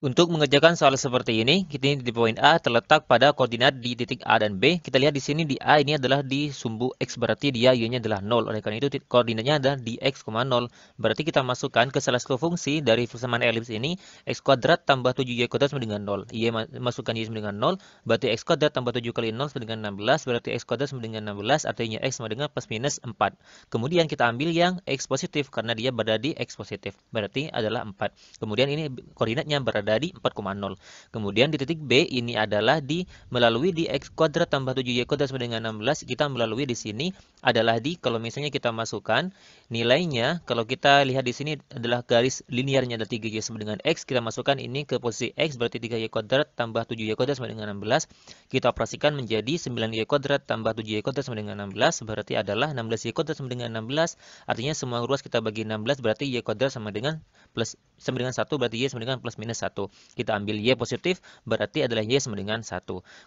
Untuk mengerjakan soal seperti ini, kita ini di poin A terletak pada koordinat di titik A dan B. Kita lihat di sini di A ini adalah di sumbu X, berarti dia Y-nya adalah 0. Oleh karena itu, koordinatnya adalah di X, 0. Berarti kita masukkan ke salah satu fungsi dari persamaan elips ini, X kuadrat tambah 7Y kuadrat sama dengan 0. Y masukkan Y sama dengan 0, berarti X kuadrat tambah 7 kali 0 sama dengan 16, berarti X kuadrat sama dengan 16, artinya X sama dengan plus minus 4. Kemudian kita ambil yang X positif, karena dia berada di X positif, berarti adalah 4. Kemudian ini koordinatnya berada berada di 4,0. Kemudian di titik B ini adalah di melalui di X kuadrat tambah 7Y kuadrat sama dengan 16. Kita melalui di sini adalah di kalau misalnya kita masukkan nilainya. Kalau kita lihat di sini adalah garis linearnya ada 3Y sama dengan X. Kita masukkan ini ke posisi X berarti 3Y kuadrat tambah 7Y kuadrat sama dengan 16. Kita operasikan menjadi 9Y kuadrat tambah 7Y kuadrat sama dengan 16. Berarti adalah 16Y kuadrat sama dengan 16. Artinya semua ruas kita bagi 16 berarti Y kuadrat sama dengan plus sama dengan 1 berarti Y sama dengan plus minus 1. Kita ambil Y positif, berarti adalah Y sama dengan 1.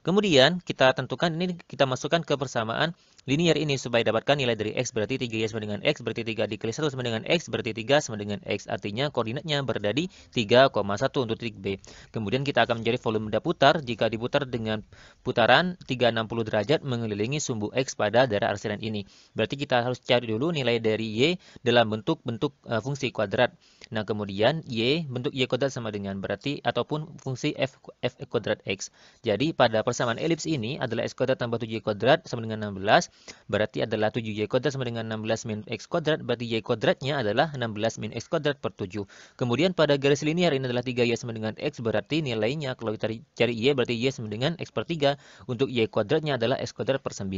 Kemudian, kita tentukan, ini kita masukkan ke persamaan linear ini supaya dapatkan nilai dari X berarti 3Y sama dengan X, berarti 3 dikali 1 sama dengan X, berarti 3 sama dengan X. Artinya koordinatnya berada di 3,1 untuk titik B. Kemudian kita akan menjadi volume benda putar jika diputar dengan putaran 360 derajat mengelilingi sumbu X pada daerah arsiran ini. Berarti kita harus cari dulu nilai dari Y dalam bentuk-bentuk eh, fungsi kuadrat. Nah, kemudian Y, bentuk Y kuadrat sama dengan berat ataupun fungsi f, f kuadrat x. Jadi pada persamaan elips ini adalah x kuadrat tambah 7y kuadrat sama dengan 16, berarti adalah 7y kuadrat sama dengan 16 min x kuadrat, berarti y kuadratnya adalah 16 min x kuadrat per 7. Kemudian pada garis linear ini adalah 3y sama dengan x, berarti nilainya kalau kita cari y berarti y sama dengan x per 3, untuk y kuadratnya adalah x kuadrat per 9.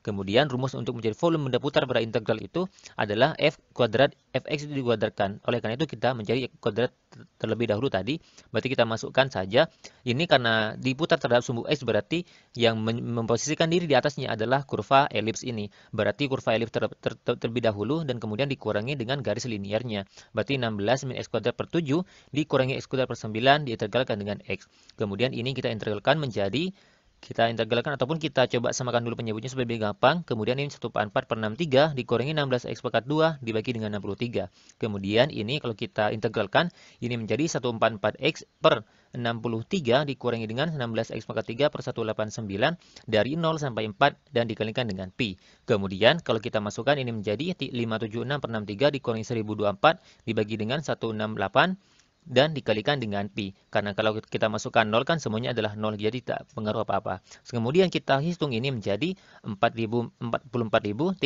Kemudian rumus untuk mencari volume benda putar pada integral itu adalah f kuadrat fx dikuadratkan. Oleh karena itu kita mencari kuadrat terlebih dahulu tadi, Berarti kita masukkan saja. Ini karena diputar terhadap sumbu X berarti yang memposisikan diri di atasnya adalah kurva elips ini. Berarti kurva elips ter ter ter terlebih dahulu dan kemudian dikurangi dengan garis liniernya. Berarti 16 min X kuadrat per 7 dikurangi X kuadrat per 9 diintegralkan dengan X. Kemudian ini kita integralkan menjadi kita integralkan ataupun kita coba samakan dulu penyebutnya supaya lebih gampang. Kemudian ini 1 per 4 per 63 dikurangi 16x pangkat 2 dibagi dengan 63. Kemudian ini kalau kita integralkan ini menjadi 144x per 63 dikurangi dengan 16x pangkat 3 per 189 dari 0 sampai 4 dan dikalikan dengan pi. Kemudian kalau kita masukkan ini menjadi 576 per 63 dikurangi 1024 dibagi dengan 168 dan dikalikan dengan pi. Karena kalau kita masukkan 0 kan semuanya adalah 0 jadi tak pengaruh apa-apa. Kemudian kita hitung ini menjadi 44.352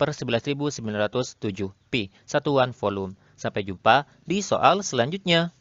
per 11.907 pi, satuan volume. Sampai jumpa di soal selanjutnya.